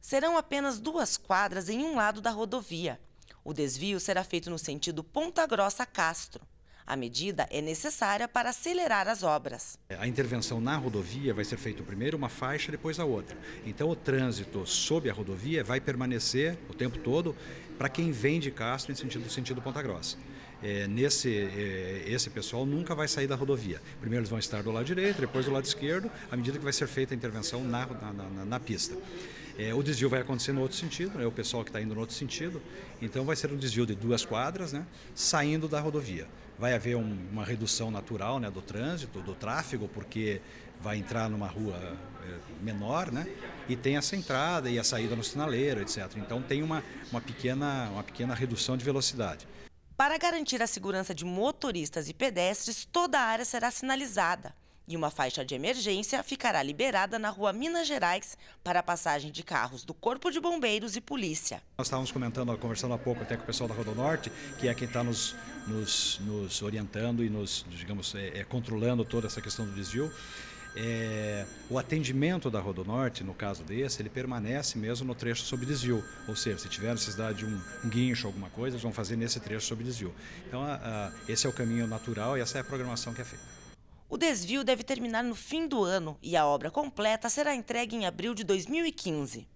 Serão apenas duas quadras em um lado da rodovia. O desvio será feito no sentido Ponta Grossa-Castro. A medida é necessária para acelerar as obras. A intervenção na rodovia vai ser feita primeiro uma faixa, depois a outra. Então o trânsito sob a rodovia vai permanecer o tempo todo para quem vem de Castro em sentido, sentido Ponta Grossa. É, nesse, é, esse pessoal nunca vai sair da rodovia. Primeiro eles vão estar do lado direito, depois do lado esquerdo, à medida que vai ser feita a intervenção na, na, na, na pista. É, o desvio vai acontecer no outro sentido, né? o pessoal que está indo no outro sentido. Então vai ser um desvio de duas quadras, né? saindo da rodovia. Vai haver um, uma redução natural né? do trânsito, do tráfego, porque vai entrar numa rua é, menor, né? E tem essa entrada e a saída no sinaleiro, etc. Então tem uma, uma, pequena, uma pequena redução de velocidade. Para garantir a segurança de motoristas e pedestres, toda a área será sinalizada e uma faixa de emergência ficará liberada na rua Minas Gerais para a passagem de carros do Corpo de Bombeiros e Polícia. Nós estávamos comentando, conversando há pouco até com o pessoal da Norte, que é quem está nos, nos, nos, orientando e nos, digamos, é, é, controlando toda essa questão do desvio. É, o atendimento da Norte, no caso desse, ele permanece mesmo no trecho sob desvio. Ou seja, se tiver necessidade de um, um guincho, alguma coisa, eles vão fazer nesse trecho sob desvio. Então, a, a, esse é o caminho natural e essa é a programação que é feita. O desvio deve terminar no fim do ano e a obra completa será entregue em abril de 2015.